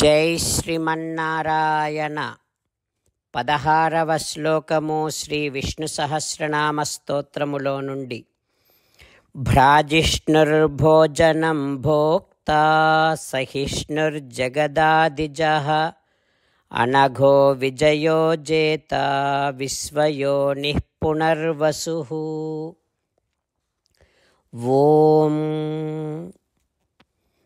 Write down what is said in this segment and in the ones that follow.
జై శ్రీమన్నారాయణ పదహారవ శ్లోకము శ్రీ విష్ణు సహస్రనామ స్తోత్రములో నుండి భ్రాజిష్ణుర్భోజనం భోక్త సహిష్ణుర్జగదాదిజ అనఘో విజయో జేత విశ్వయో నిపునర్వసు ఓం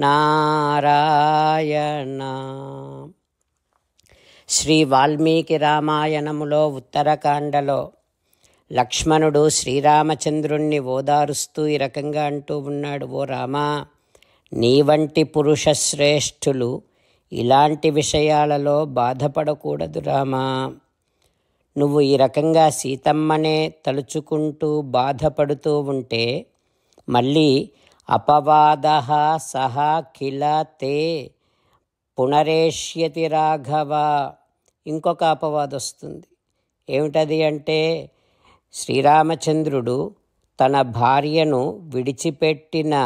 నారాయణ శ్రీ వాల్మీకి రామాయణములో ఉత్తరకాండలో లక్ష్మణుడు శ్రీరామచంద్రుణ్ణి ఓదారుస్తూ ఈ రకంగా అంటూ ఉన్నాడు ఓ రామా నీ వంటి పురుష శ్రేష్ఠులు ఇలాంటి విషయాలలో బాధపడకూడదు రామా నువ్వు ఈ రకంగా సీతమ్మనే తలుచుకుంటూ బాధపడుతూ ఉంటే మళ్ళీ అపవాద सः తే పునరేష్యతి రాఘవ ఇంకొక అపవాదం వస్తుంది ఏమిటది అంటే శ్రీరామచంద్రుడు తన భార్యను విడిచిపెట్టిన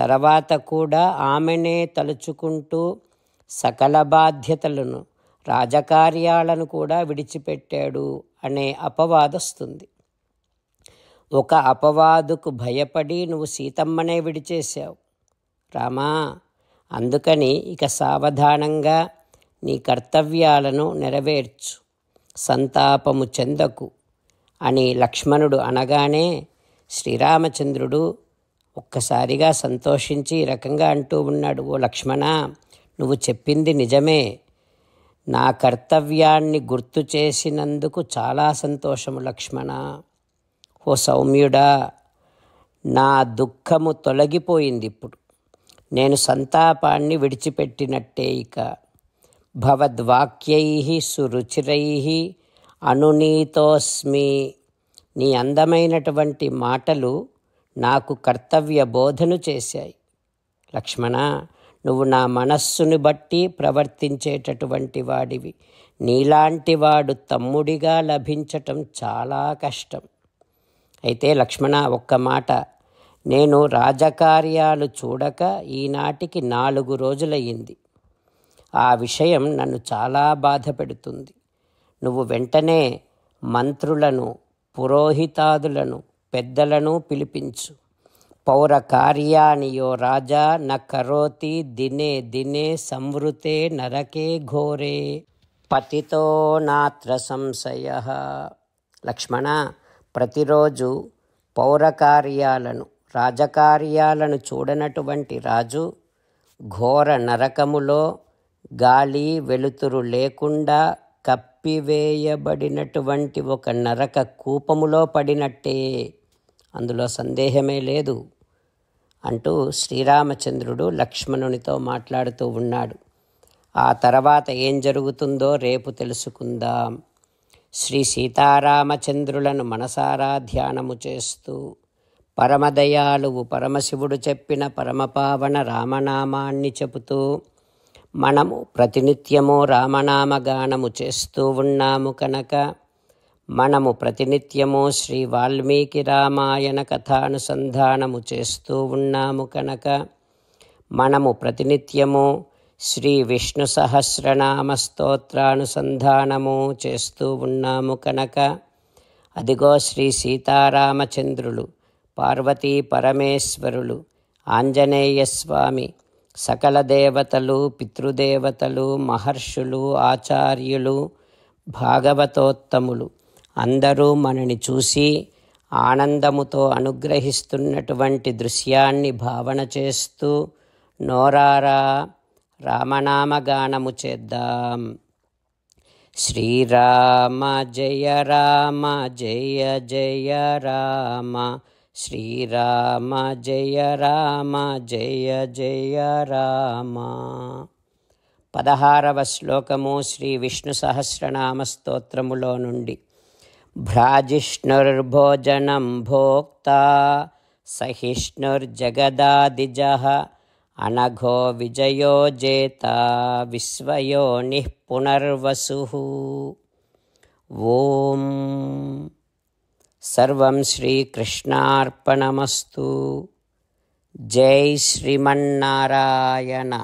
తర్వాత కూడా ఆమెనే తలుచుకుంటూ సకల బాధ్యతలను రాజకార్యాలను కూడా విడిచిపెట్టాడు అనే అపవాదొస్తుంది ఒక అపవాదుకు భయపడి నువ్వు సీతమ్మనే విడిచేశావు రామా అందుకని ఇక సావధానంగా నీ కర్తవ్యాలను నెరవేర్చు సంతాపము చెందకు అని లక్ష్మణుడు అనగానే శ్రీరామచంద్రుడు ఒక్కసారిగా సంతోషించి ఈ రకంగా అంటూ ఉన్నాడు ఓ లక్ష్మణ నువ్వు చెప్పింది నిజమే నా కర్తవ్యాన్ని గుర్తు చేసినందుకు చాలా సంతోషము లక్ష్మణ ఓ సౌమ్యుడా నా దుఃఖము తొలగిపోయింది ఇప్పుడు నేను సంతాపాన్ని విడిచిపెట్టినట్టే ఇక భవద్వాక్యై సురుచిరై అనునీతోస్మి నీ అందమైనటువంటి మాటలు నాకు కర్తవ్య బోధను చేశాయి లక్ష్మణ నువ్వు నా మనస్సును బట్టి ప్రవర్తించేటటువంటి వాడివి నీలాంటి వాడు తమ్ముడిగా లభించటం చాలా కష్టం అయితే లక్ష్మణ ఒక్క మాట నేను రాజకార్యాలు చూడక ఈనాటికి నాలుగు రోజులయ్యింది ఆ విషయం నన్ను చాలా బాధ పెడుతుంది నువ్వు వెంటనే మంత్రులను పురోహితాదులను పెద్దలను పిలిపించు పౌర కార్యానియో రాజా న కరోతి దినే దినే సంవృతే నరకే ఘోరే పతితో నాత్ర సంశయ లక్ష్మణ ప్రతిరోజు పౌరకార్యాలను రాజకార్యాలను చూడనటువంటి రాజు ఘోర నరకములో గాలి వెలుతురు లేకుండా కప్పివేయబడినటువంటి ఒక నరక కూపములో పడినట్టే అందులో సందేహమే లేదు అంటూ శ్రీరామచంద్రుడు లక్ష్మణునితో మాట్లాడుతూ ఉన్నాడు ఆ తర్వాత ఏం జరుగుతుందో రేపు తెలుసుకుందాం శ్రీ సీతారామచంద్రులను మనసారా ధ్యానము చేస్తూ పరమదయాలువు పరమశివుడు చెప్పిన పరమపావన రామనామాన్ని చెబుతూ మనము ప్రతినిత్యము రామనామగానము చేస్తూ ఉన్నాము కనుక మనము ప్రతినిత్యము శ్రీ వాల్మీకి రామాయణ కథానుసంధానము చేస్తూ ఉన్నాము కనుక మనము ప్రతినిత్యము శ్రీ విష్ణు సహస్రనామ స్తోత్రానుసంధానము చేస్తూ ఉన్నాము కనుక అదిగో శ్రీ సీతారామచంద్రులు పార్వతీ పరమేశ్వరులు ఆంజనేయస్వామి సకల దేవతలు పితృదేవతలు మహర్షులు ఆచార్యులు భాగవతోత్తములు అందరూ మనని చూసి ఆనందముతో అనుగ్రహిస్తున్నటువంటి దృశ్యాన్ని భావన చేస్తూ నోరారా రామనామగానము చేద్దాం శ్రీరామ జయ రామ జయ జయ రామ శ్రీరామ జయ రామ జయ జయ రామ పదహారవ శ్లోకము శ్రీ విష్ణు సహస్రనామ స్తోత్రములో నుండి భ్రాజిష్ణుర్భోజనం భోక్త సహిష్ణుర్జగదాదిజ अनघो विजयो जेता विश्वयो पुनर्वसुः ॐ सर्वं श्रीकृष्णार्पणमस्तु जय श्रीमन्नारायण